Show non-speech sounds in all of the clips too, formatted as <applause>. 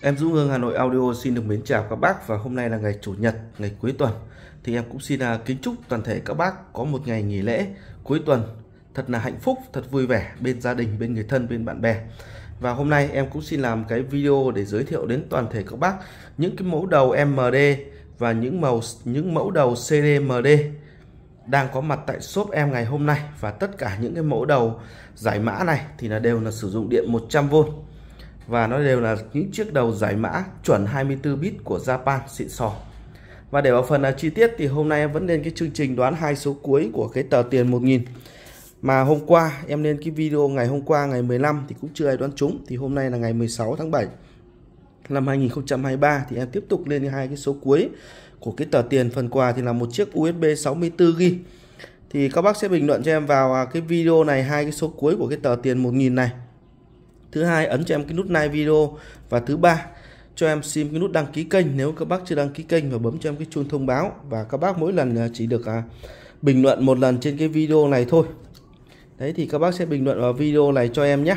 Em Dũng Hương Hà Nội Audio xin được mến chào các bác và hôm nay là ngày Chủ nhật, ngày cuối tuần thì em cũng xin à, kính chúc toàn thể các bác có một ngày nghỉ lễ cuối tuần thật là hạnh phúc, thật vui vẻ bên gia đình, bên người thân, bên bạn bè và hôm nay em cũng xin làm cái video để giới thiệu đến toàn thể các bác những cái mẫu đầu MD và những màu những mẫu đầu CDMD đang có mặt tại shop em ngày hôm nay và tất cả những cái mẫu đầu giải mã này thì là đều là sử dụng điện 100V và nó đều là những chiếc đầu giải mã chuẩn 24 bit của Japan xịn sò và để vào phần uh, chi tiết thì hôm nay em vẫn lên cái chương trình đoán hai số cuối của cái tờ tiền 1000 mà hôm qua em lên cái video ngày hôm qua ngày 15 thì cũng chưa ai đoán trúng thì hôm nay là ngày 16 tháng 7 năm 2023 thì em tiếp tục lên hai cái số cuối của cái tờ tiền phần quà thì là một chiếc USB 64GB thì các bác sẽ bình luận cho em vào à, cái video này hai cái số cuối của cái tờ tiền 1000 này thứ hai ấn cho em cái nút like video và thứ ba cho em xin cái nút đăng ký kênh nếu các bác chưa đăng ký kênh và bấm cho em cái chuông thông báo và các bác mỗi lần à, chỉ được à, bình luận một lần trên cái video này thôi đấy thì các bác sẽ bình luận vào video này cho em nhé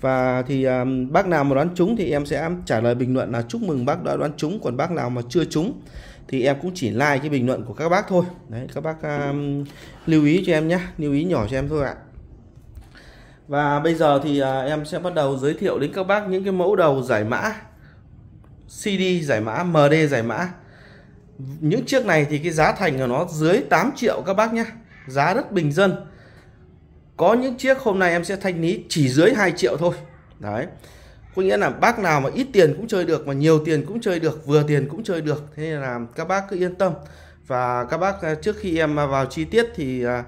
và thì à, bác nào mà đoán trúng thì em sẽ trả lời bình luận là chúc mừng bác đã đoán trúng còn bác nào mà chưa trúng thì em cũng chỉ like cái bình luận của các bác thôi đấy các bác à, lưu ý cho em nhé lưu ý nhỏ cho em thôi ạ à. Và bây giờ thì à, em sẽ bắt đầu giới thiệu đến các bác những cái mẫu đầu giải mã CD giải mã, MD giải mã. Những chiếc này thì cái giá thành của nó dưới 8 triệu các bác nhé. Giá rất bình dân. Có những chiếc hôm nay em sẽ thanh lý chỉ dưới 2 triệu thôi. Đấy. Có nghĩa là bác nào mà ít tiền cũng chơi được mà nhiều tiền cũng chơi được, vừa tiền cũng chơi được. Thế là các bác cứ yên tâm. Và các bác à, trước khi em vào chi tiết thì à,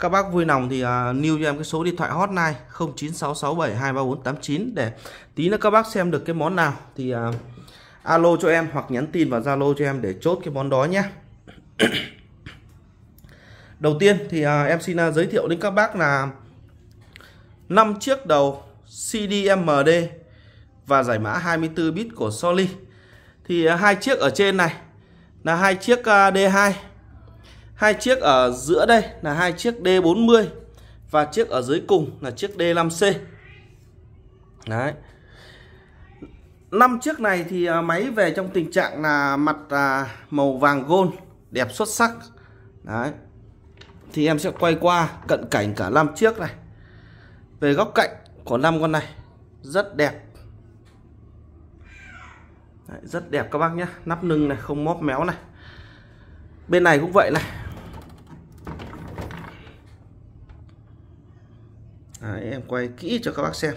các bác vui lòng thì uh, cho em cái số điện thoại hotline 0966723489 để tí nữa các bác xem được cái món nào thì uh, alo cho em hoặc nhắn tin vào Zalo cho em để chốt cái món đó nhé. <coughs> Đầu tiên thì uh, em xin uh, giới thiệu đến các bác là năm chiếc đầu CDMD và giải mã 24 bit của Soli. Thì hai uh, chiếc ở trên này là hai chiếc D2 hai chiếc ở giữa đây là hai chiếc D40 và chiếc ở dưới cùng là chiếc D5C đấy năm chiếc này thì à, máy về trong tình trạng là mặt à, màu vàng gold đẹp xuất sắc đấy thì em sẽ quay qua cận cảnh cả năm chiếc này về góc cạnh của năm con này rất đẹp Đấy, rất đẹp các bác nhé nắp nâng này không móp méo này bên này cũng vậy này Đấy, à, em quay kỹ cho các bác xem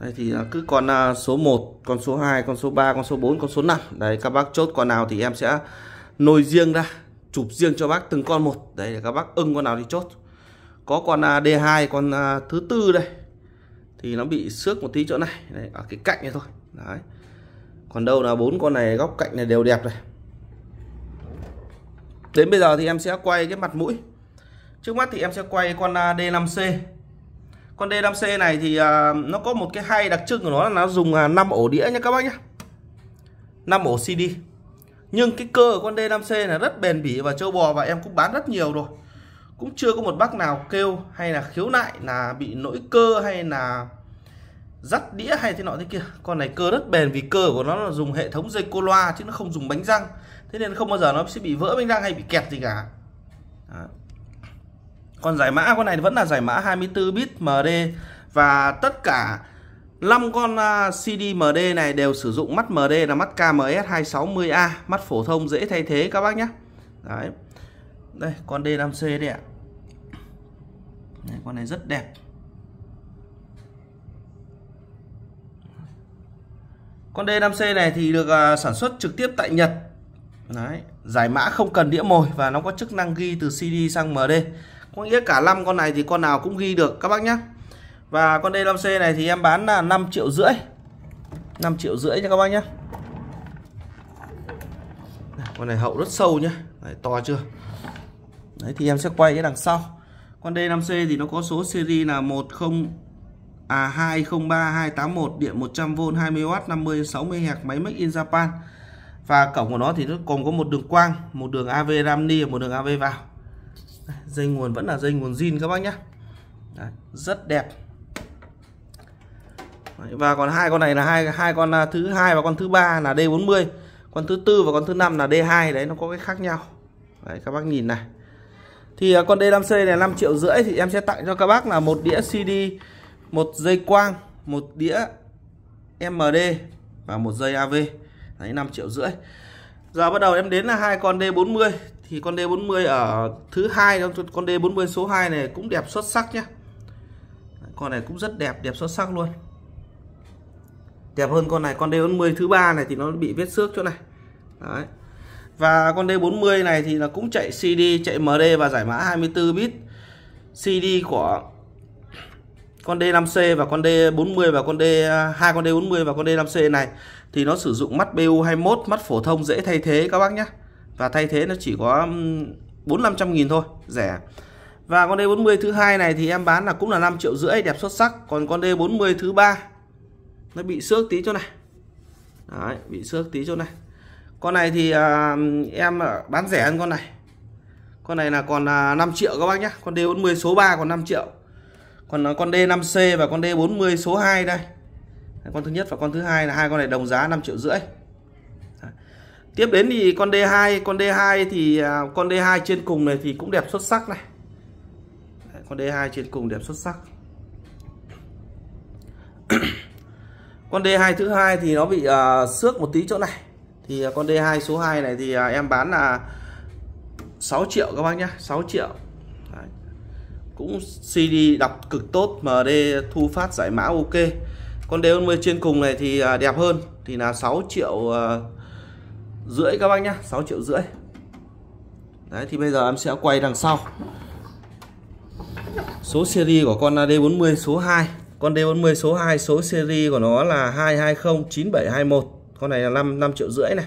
đây thì à, cứ con à, số 1 con số 2 con số 3 con số 4 con số 5 đấy các bác chốt con nào thì em sẽ nồi riêng ra chụp riêng cho bác từng con một đấy để các bác ưng con nào thì chốt có con D2 con thứ tư đây thì nó bị xước một tí chỗ này đấy, ở cái cạnh này thôi đấy còn đâu là bốn con này góc cạnh này đều đẹp này đến bây giờ thì em sẽ quay cái mặt mũi trước mắt thì em sẽ quay con D5C con D5C này thì à, nó có một cái hay đặc trưng của nó là nó dùng 5 à, ổ đĩa nha các bác nhé 5 ổ CD nhưng cái cơ của con D5C là rất bền bỉ và châu bò và em cũng bán rất nhiều rồi cũng chưa có một bác nào kêu hay là khiếu nại là bị lỗi cơ hay là dắt đĩa hay thế nọ thế kia con này cơ rất bền vì cơ của nó là dùng hệ thống dây cô loa chứ nó không dùng bánh răng thế nên không bao giờ nó sẽ bị vỡ bánh răng hay bị kẹt gì cả Đó còn giải mã con này vẫn là giải mã 24 bit MD và tất cả 5 con à, CD MD này đều sử dụng mắt MD là mắt KMS 260A mắt phổ thông dễ thay thế các bác nhé đấy đây con D5C đây ạ này, con này rất đẹp Con D5C này thì được à, sản xuất trực tiếp tại Nhật. Đấy, giải mã không cần đĩa mồi và nó có chức năng ghi từ CD sang MD có nghĩa cả năm con này thì con nào cũng ghi được các bác nhé và con D5C này thì em bán là 5 triệu rưỡi 5 triệu rưỡi nha các bác nhé con này hậu rất sâu nhé Đấy, to chưa Đấy thì em sẽ quay cái đằng sau con D5C thì nó có số series là 10 à 203281 điện 100V 20W 50 60 Hz máy make in Japan và cổng của nó thì nó còn có một đường quang một đường AV RAM ni một đường AV vào dây nguồn vẫn là dây nguồn zin các bác nhé Đấy, rất đẹp và còn hai con này là hai hai con à, thứ hai và con thứ ba là D40 con thứ tư và con thứ năm là D2 đấy nó có cái khác nhau đấy các bác nhìn này thì à, con D5C này 5 triệu rưỡi thì em sẽ tặng cho các bác là một đĩa CD một dây quang một đĩa MD và một dây AV đấy 5 triệu rưỡi giờ bắt đầu em đến là hai con D40 thì con D40 ở thứ hai con D40 số 2 này cũng đẹp xuất sắc nhé con này cũng rất đẹp đẹp xuất sắc luôn đẹp hơn con này con D40 thứ ba này thì nó bị vết xước chỗ này đấy và con D40 này thì là cũng chạy CD chạy MD và giải mã 24 bit CD của con D5C và con D40 và con D hai con D40 và con D5C này thì nó sử dụng mắt BU21 mắt phổ thông dễ thay thế các bác nhé và thay thế nó chỉ có 4-500 nghìn thôi rẻ và con D40 thứ hai này thì em bán là cũng là 5 triệu rưỡi đẹp xuất sắc còn con D40 thứ ba nó bị xước tí chỗ này Đấy, bị xước tí chỗ này con này thì à, em à, bán rẻ hơn con này con này là còn à, 5 triệu các bác nhé con D40 số 3 còn 5 triệu còn à, con D5C và con D40 số 2 đây con thứ nhất và con thứ hai là hai con này đồng giá 5 triệu rưỡi tiếp đến thì con D2 con D2 thì à, con D2 trên cùng này thì cũng đẹp xuất sắc này Đấy, con D2 trên cùng đẹp xuất sắc <coughs> con D2 thứ hai thì nó bị uh, xước một tí chỗ này thì uh, con D2 số 2 này thì uh, em bán là 6 triệu các bác nhé 6 triệu Đấy. cũng CD đọc cực tốt MD thu phát giải mã ok con D10 trên cùng này thì uh, đẹp hơn thì là 6 triệu uh, rưỡi các bác nhá 6 triệu rưỡi đấy thì bây giờ em sẽ quay đằng sau số series của con D40 số 2 con D40 số 2 số series của nó là 220 9721 con này là 5 5 triệu rưỡi này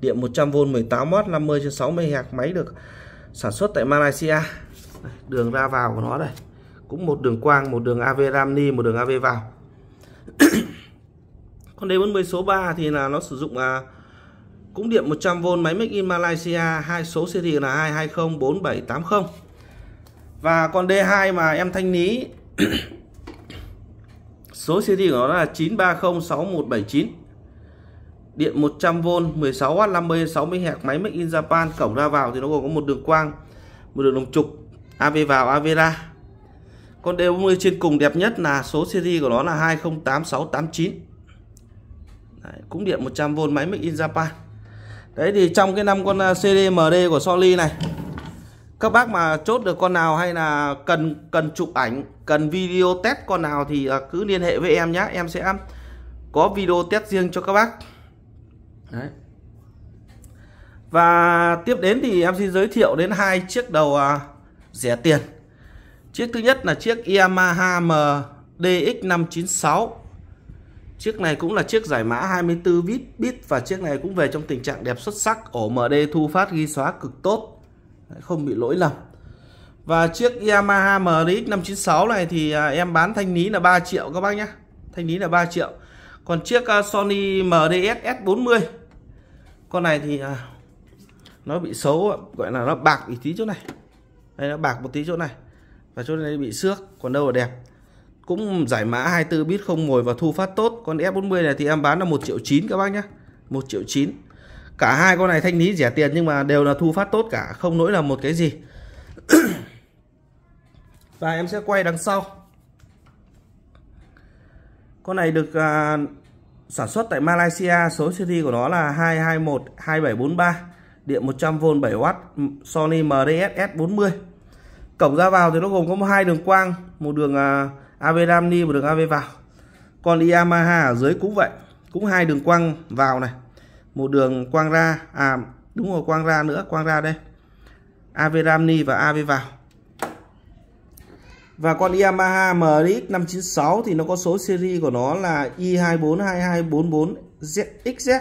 điện 100V 18W 50 trên 60 Hz máy được sản xuất tại Malaysia đường ra vào của nó đây cũng một đường quang một đường AV RAM một đường AV vào <coughs> con D40 số 3 thì là nó sử dụng à, cũng điện 100V máy make in Malaysia, hai số series là 2204780. Và con D2 mà em thanh lý <coughs> số series của nó là 9306179. Điện 100V, 16W, 50 60Hz, máy make in Japan, cổng ra vào thì nó gồm có một đường quang, một đường đồng trục, AV vào, AV ra. Con D40 trên cùng đẹp nhất là số series của nó là 208689. Đấy, cũng điện 100V máy make in Japan đấy thì trong cái năm con à, CDMD của Soli này các bác mà chốt được con nào hay là cần cần chụp ảnh cần video test con nào thì à, cứ liên hệ với em nhé em sẽ có video test riêng cho các bác đấy và tiếp đến thì em xin giới thiệu đến hai chiếc đầu à, rẻ tiền chiếc thứ nhất là chiếc Yamaha MDX596 Chiếc này cũng là chiếc giải mã 24 bit bit và chiếc này cũng về trong tình trạng đẹp xuất sắc. Ổ MD thu phát ghi xóa cực tốt. Không bị lỗi lầm. Và chiếc Yamaha MDX596 này thì à, em bán thanh lý là 3 triệu các bác nhé. Thanh lý là 3 triệu. Còn chiếc à, Sony MDS S40 Con này thì à, Nó bị xấu Gọi là nó bạc một tí chỗ này Đây nó bạc một tí chỗ này Và chỗ này bị xước Còn đâu là đẹp cũng giải mã 24 bit không mồi và thu phát tốt con F40 này thì em bán là 1 triệu 9 các bác nhé 1 triệu 9 cả hai con này thanh lý rẻ tiền nhưng mà đều là thu phát tốt cả không nỗi là một cái gì <coughs> và em sẽ quay đằng sau con này được à, sản xuất tại Malaysia số series của nó là 221 2743 điện 100V 7W Sony MDS S40 cổng ra vào thì nó gồm có hai đường quang một đường à, AV5 đi một đường AV vào còn Yamaha ở dưới cũng vậy cũng hai đường quăng vào này một đường quang ra à đúng rồi quang ra nữa quang ra đây AV Ramni và AV vào và con Yamaha MX 596 thì nó có số series của nó là i 242244 XZ.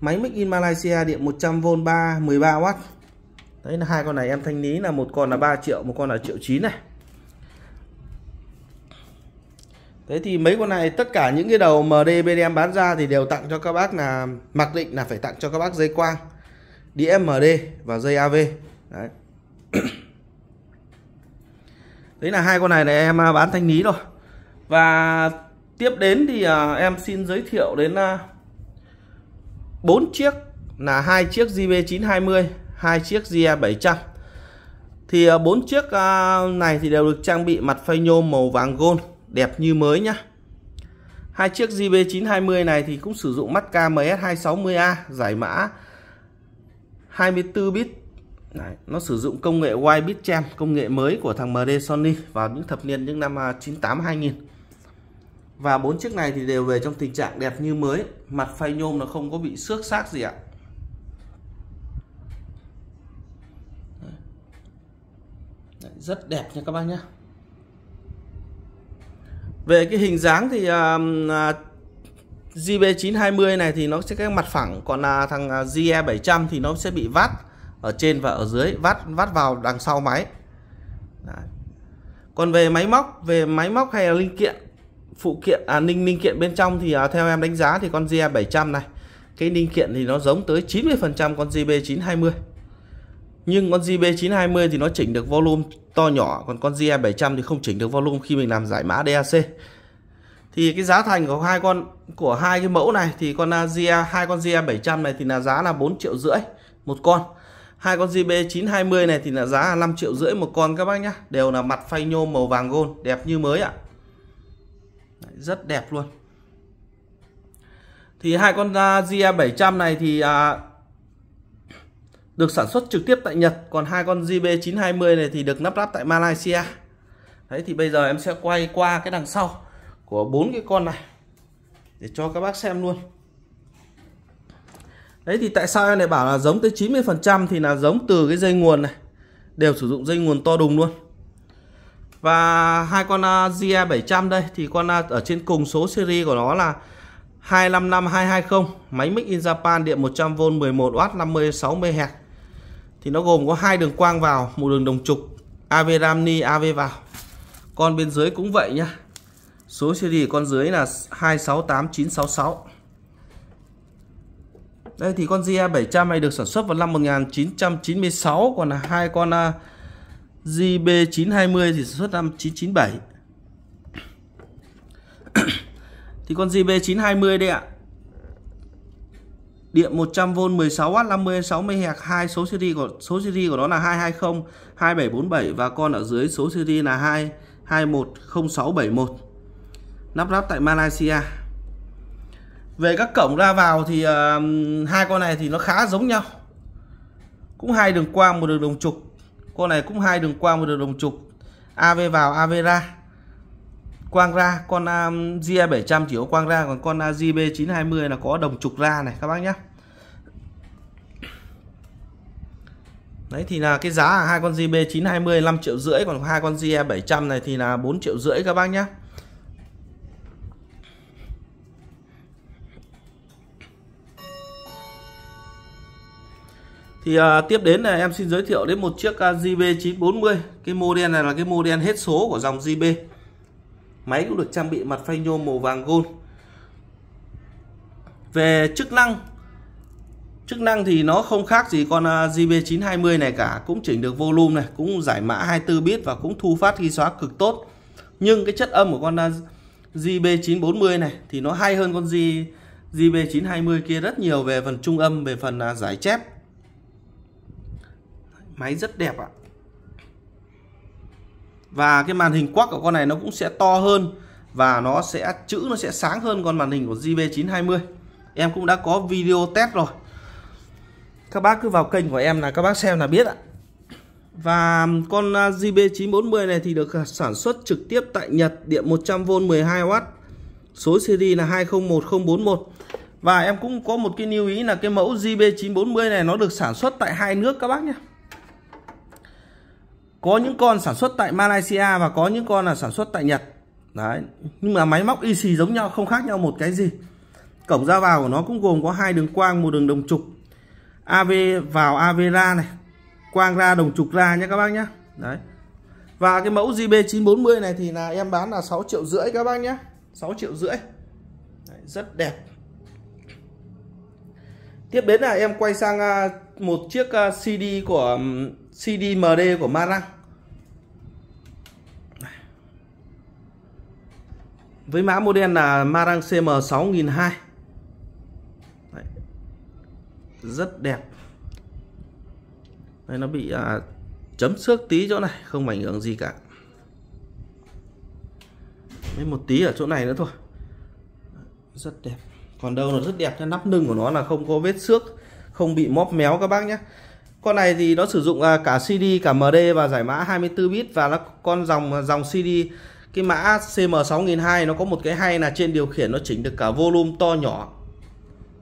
máy mic in Malaysia điện 100V 3 13W đấy là hai con này em thanh lý là một con là 3 triệu một con là triệu 9 này Thế thì mấy con này tất cả những cái đầu MD bên em bán ra thì đều tặng cho các bác là mặc định là phải tặng cho các bác dây quang, đĩa MD và dây AV. Đấy. <coughs> Đấy là hai con này là em à, bán thanh lý rồi. Và tiếp đến thì à, em xin giới thiệu đến à, bốn chiếc là hai chiếc JB920, hai chiếc JE700. Thì bốn chiếc này thì đều được trang bị mặt phay nhôm màu vàng gold đẹp như mới nhá hai chiếc JB920 này thì cũng sử dụng mắt KMS 260A giải mã 24 bit Đấy, nó sử dụng công nghệ wide bit Cam công nghệ mới của thằng MD Sony vào những thập niên những năm 98 à, 2000 và bốn chiếc này thì đều về trong tình trạng đẹp như mới mặt phay nhôm nó không có bị xước xác gì ạ Đấy, rất đẹp nha các bác nhé về cái hình dáng thì uh, à, à, JB920 này thì nó sẽ cái mặt phẳng còn là thằng JE700 à, thì nó sẽ bị vát ở trên và ở dưới vát vát vào đằng sau máy Đấy. còn về máy móc về máy móc hay là linh kiện phụ kiện à, ninh linh kiện bên trong thì à, theo em đánh giá thì con JE700 này cái linh kiện thì nó giống tới 90% con JB920 nhưng con JB920 thì nó chỉnh được volume to nhỏ còn con JE700 thì không chỉnh được volume khi mình làm giải mã DAC thì cái giá thành của hai con của hai cái mẫu này thì con JE à, hai con JE700 này thì là giá là 4 triệu rưỡi một con hai con JB920 này thì là giá là 5 triệu rưỡi một con các bác nhá đều là mặt phay nhôm màu vàng gold đẹp như mới ạ rất đẹp luôn thì hai con uh, à, GA700 e này thì uh, được sản xuất trực tiếp tại Nhật còn hai con JB920 này thì được lắp ráp tại Malaysia đấy thì bây giờ em sẽ quay qua cái đằng sau của bốn cái con này để cho các bác xem luôn đấy thì tại sao em lại bảo là giống tới 90 phần trăm thì là giống từ cái dây nguồn này đều sử dụng dây nguồn to đùng luôn và hai con à, GE 700 đây thì con à, ở trên cùng số series của nó là 255220 máy mic in Japan điện 100V 11W 50 60 Hz thì nó gồm có hai đường quang vào một đường đồng trục AV Ramni AV vào con bên dưới cũng vậy nhá số series con dưới là 268966 đây thì con GA700 này được sản xuất vào năm 1996 còn là hai con JB920 à, thì sản xuất năm 997 <coughs> thì con JB920 đây ạ Điện 100V 16W 50 60 Hz, hai số seri của số seri của nó là 220 2747 và con ở dưới số seri là 2210671. Lắp ráp tại Malaysia. Về các cổng ra vào thì uh, hai con này thì nó khá giống nhau. Cũng hai đường quang một đường đồng trục. Con này cũng hai đường quang một đường đồng trục. AV vào AV ra quang ra con um, GE 700 chỉ có quang ra còn con uh, JB 920 là có đồng trục ra này các bác nhé Đấy thì là cái giá hai con JB 920 5 triệu rưỡi còn hai con GE 700 này thì là 4 triệu rưỡi các bác nhé Thì à, tiếp đến là em xin giới thiệu đến một chiếc JB940 à, Cái model này là cái model hết số của dòng JB Máy cũng được trang bị mặt phay nhôm màu vàng gold. Về chức năng Chức năng thì nó không khác gì con JB920 à, này cả Cũng chỉnh được volume này Cũng giải mã 24 bit và cũng thu phát ghi xóa cực tốt Nhưng cái chất âm của con JB940 à, này Thì nó hay hơn con JB920 kia rất nhiều Về phần trung âm, về phần à, giải chép Máy rất đẹp ạ và cái màn hình quắc của con này nó cũng sẽ to hơn và nó sẽ chữ nó sẽ sáng hơn con màn hình của JB920 em cũng đã có video test rồi các bác cứ vào kênh của em là các bác xem là biết ạ và con JB940 à, này thì được à, sản xuất trực tiếp tại Nhật điện 100V 12W số series là 201041 và em cũng có một cái lưu ý là cái mẫu JB940 này nó được sản xuất tại hai nước các bác nhé có những con sản xuất tại Malaysia và có những con là sản xuất tại Nhật đấy nhưng mà máy móc y giống nhau không khác nhau một cái gì cổng ra vào của nó cũng gồm có hai đường quang một đường đồng trục AV vào AV ra này quang ra đồng trục ra nhé các bác nhé đấy và cái mẫu JB940 này thì là em bán là 6 triệu rưỡi các bác nhé 6 triệu rưỡi Đấy, rất đẹp tiếp đến là em quay sang à, một chiếc à, CD của CD MD của Marang với mã model là Marang CM 6002 Đấy. rất đẹp đây nó bị à, chấm xước tí chỗ này không ảnh hưởng gì cả với một tí ở chỗ này nữa thôi rất đẹp còn đâu là rất đẹp nha nắp lưng của nó là không có vết xước không bị móp méo các bác nhé con này thì nó sử dụng à, cả CD cả MD và giải mã 24 bit và nó con dòng dòng CD cái mã CM6002 nó có một cái hay là trên điều khiển nó chỉnh được cả volume to nhỏ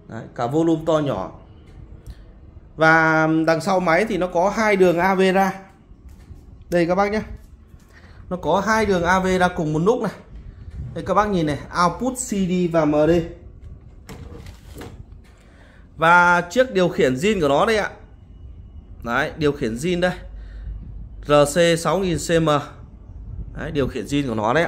Đấy, cả volume to nhỏ và đằng sau máy thì nó có hai đường AV ra đây các bác nhé nó có hai đường AV ra cùng một nút này đây các bác nhìn này output CD và MD và chiếc điều khiển zin của nó đây ạ đấy điều khiển zin đây RC 6000 CM đấy, điều khiển zin của nó đấy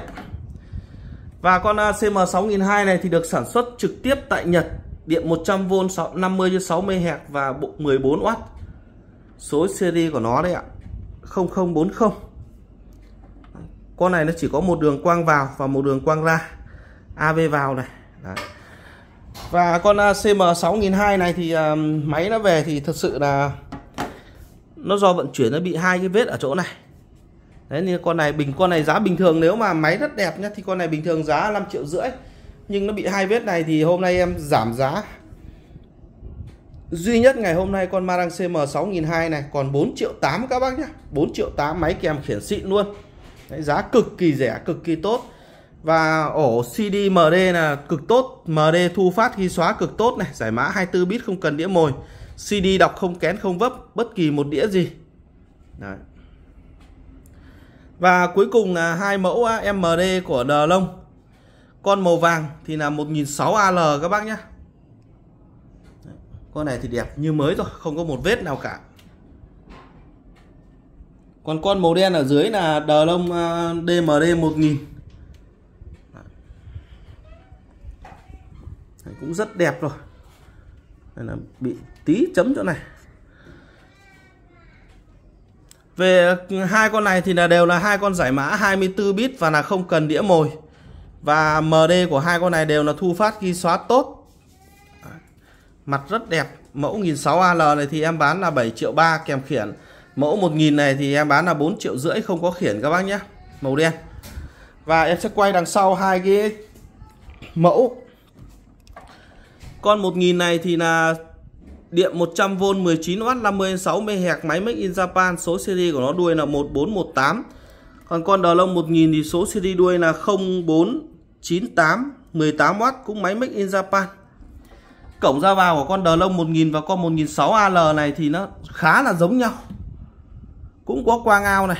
và con à, CM6200 này thì được sản xuất trực tiếp tại Nhật điện 100V 50 60 Hz và bộ 14W số series của nó đấy ạ 0040 con này nó chỉ có một đường quang vào và một đường quang ra av vào này đấy. và con à, CM6200 này thì à, máy nó về thì thật sự là nó do vận chuyển nó bị hai cái vết ở chỗ này đấy như con này bình con này giá bình thường nếu mà máy rất đẹp nhá thì con này bình thường giá 5 triệu rưỡi nhưng nó bị hai vết này thì hôm nay em giảm giá duy nhất ngày hôm nay con Marang CM 6002 này còn 4 triệu 8 các bác nhé 4 triệu 8 máy kèm khiển xịn luôn Đấy, giá cực kỳ rẻ cực kỳ tốt và ổ CD MD là cực tốt MD thu phát khi xóa cực tốt này giải mã 24 bit không cần đĩa mồi CD đọc không kén không vấp bất kỳ một đĩa gì Đấy và cuối cùng là hai mẫu MD của đờ lông con màu vàng thì là 1 1006 AL các bác nhé con này thì đẹp như mới rồi không có một vết nào cả còn con màu đen ở dưới là đờ lông DMD à, 1000 Đấy, cũng rất đẹp rồi đây là bị tí chấm chỗ này về ừ, hai con này thì là đều là hai con giải mã 24 bit và là không cần đĩa mồi. Và MD của hai con này đều là thu phát ghi xóa tốt. Mặt rất đẹp. Mẫu 1006AL này thì em bán là 7 triệu 3 kèm khiển. Mẫu 1000 này thì em bán là 4 triệu rưỡi không có khiển các bác nhé. Màu đen. Và em sẽ quay đằng sau hai cái mẫu. Con 1000 này thì là Điện 100V 19W 56 MHz máy Make in Japan số series của nó đuôi là 1418 Còn con đờ lông 1000 thì số series đuôi là 0498 18W cũng máy Make in Japan Cổng ra vào của con đờ lông 1000 và con 1006 AL này thì nó khá là giống nhau Cũng có quang ao này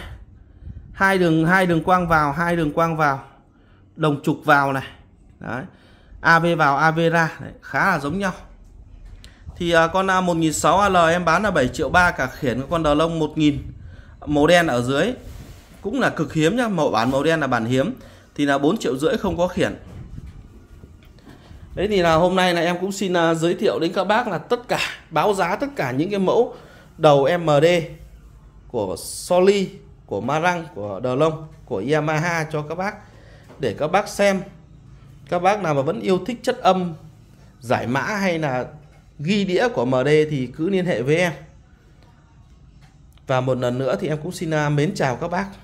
hai đường hai đường quang vào hai đường quang vào đồng trục vào này Đấy. AB vào AV ra Đấy. khá là giống nhau thì uh, con uh, 1006 AL em bán là 7 triệu ba cả khiển con đờ lông 1000 màu đen ở dưới cũng là cực hiếm nhá màu bản màu đen là bản hiếm thì là 4 triệu rưỡi không có khiển đấy thì là hôm nay là em cũng xin uh, giới thiệu đến các bác là tất cả báo giá tất cả những cái mẫu đầu MD của Soli của Marang của Đờ lông của Yamaha cho các bác để các bác xem các bác nào mà vẫn yêu thích chất âm giải mã hay là ghi đĩa của MD thì cứ liên hệ với em. Và một lần nữa thì em cũng xin à, mến chào các bác.